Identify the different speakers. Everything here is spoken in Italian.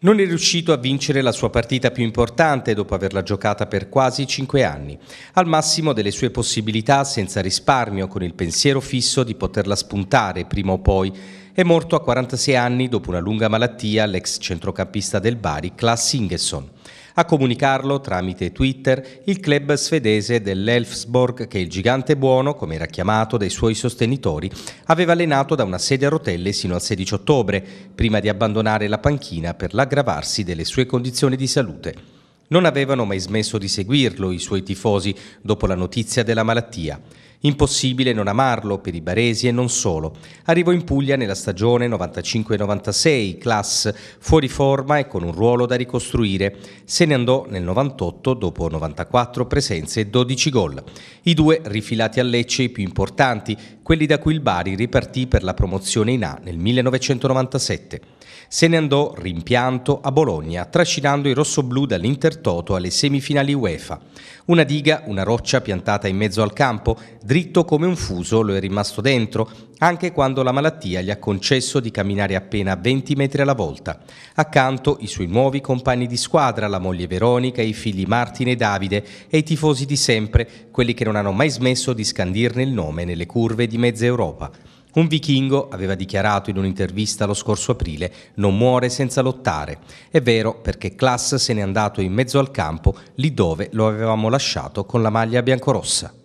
Speaker 1: Non è riuscito a vincere la sua partita più importante dopo averla giocata per quasi cinque anni, al massimo delle sue possibilità senza risparmio, con il pensiero fisso di poterla spuntare prima o poi. È morto a 46 anni dopo una lunga malattia l'ex centrocampista del Bari, Klaas Ingesson. A comunicarlo tramite Twitter il club svedese dell'Elfsborg che il gigante buono, come era chiamato dai suoi sostenitori, aveva allenato da una sedia a rotelle sino al 16 ottobre, prima di abbandonare la panchina per l'aggravarsi delle sue condizioni di salute. Non avevano mai smesso di seguirlo i suoi tifosi dopo la notizia della malattia. Impossibile non amarlo per i baresi e non solo. Arrivò in Puglia nella stagione 95-96, class fuori forma e con un ruolo da ricostruire. Se ne andò nel 98 dopo 94 presenze e 12 gol. I due rifilati a Lecce i più importanti, quelli da cui il Bari ripartì per la promozione in A nel 1997. Se ne andò rimpianto a Bologna, trascinando i rossoblù dall'Intertoto alle semifinali UEFA. Una diga, una roccia piantata in mezzo al campo, Dritto come un fuso lo è rimasto dentro, anche quando la malattia gli ha concesso di camminare appena 20 metri alla volta. Accanto i suoi nuovi compagni di squadra, la moglie Veronica, i figli Martin e Davide e i tifosi di sempre, quelli che non hanno mai smesso di scandirne il nome nelle curve di mezza Europa. Un vichingo aveva dichiarato in un'intervista lo scorso aprile non muore senza lottare. È vero perché Klaas se n'è andato in mezzo al campo, lì dove lo avevamo lasciato con la maglia biancorossa.